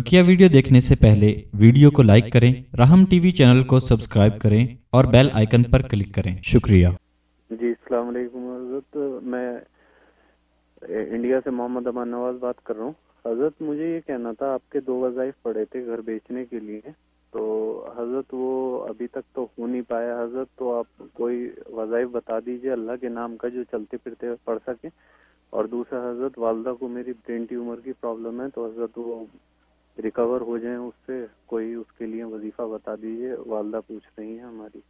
बकिया वीडियो देखने से पहले वीडियो को लाइक करें राहम टीवी चैनल को सब्सक्राइब करें और बेल आइकन पर क्लिक करें शुक्रिया जी अस्सलाम वालेकुम हजरत मैं इंडिया से मोहम्मद अमान नवाज बात कर रहा हूँ हजरत मुझे ये कहना था आपके दो वज़ाइफ पड़े थे घर बेचने के लिए तो हजरत वो अभी तक तो हो नहीं पाया हजरत तो आप कोई वज़ाइफ बता दीजिए अल्लाह के नाम का जो चलते फिरते पढ़ सके और दूसरा हजरत वालदा को मेरी ब्रेन ट्यूमर की प्रॉब्लम है तो हजरत वो रिकवर हो जाए उससे कोई उसके लिए वजीफा बता दीजिए वालदा पूछ रही है हमारी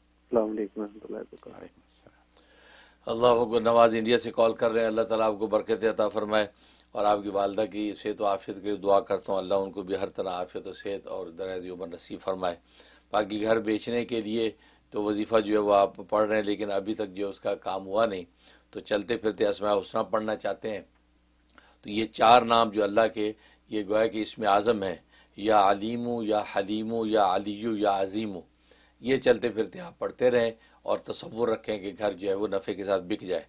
अल्लाह को नवाज इंडिया से कॉल कर रहे हैं अल्लाह ताला आपको बरकत अता फरमाए और आपकी वालदा की सेहत व आफियत के लिए दुआ करता हूँ अल्लाह उनको भी हर तरह आफियत और सेहत और दराज उमर नसीब फरमाए बाकी घर बेचने के लिए तो वजीफ़ा जो है वो आप पढ़ रहे हैं लेकिन अभी तक जो उसका काम हुआ नहीं तो चलते फिरते असमा हुसना पढ़ना चाहते हैं तो ये चार नाम जो अल्लाह के ये गोया कि इसमें आज़म है या अलीमू या हलीमू या अलीयू या अज़ीम ये चलते फिरते आप पढ़ते रहें और तस्वुर रखें कि घर जो है वो नफ़े के साथ बिक जाए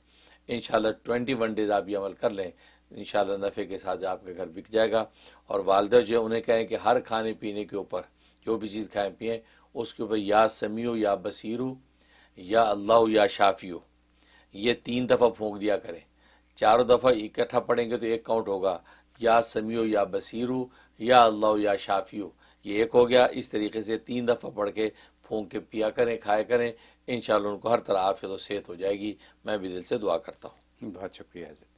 इन ट्वेंटी वन डेज़ आप ये अमल कर लें इन नफ़े के साथ आपका घर बिक जाएगा और वालदे जो है उन्हें कहें कि हर खाने पीने के ऊपर जो भी चीज़ खाएँ पिएँ उसके ऊपर या समीओ या बसीरू या अल्लाह या शाफी हो ये तीन दफ़ा फूंक दिया करें चारों दफ़ा इकट्ठा पढ़ेंगे तो एक काउंट होगा या समियो या बसीरो या अल्लाह या शाफियो ये एक हो गया इस तरीके से तीन दफ़ा पढ़ के फूंक के पिया करें खाया करें इन उनको हर तरह आफियत और सेहत हो जाएगी मैं भी दिल से दुआ करता हूँ बहुत शुक्रिया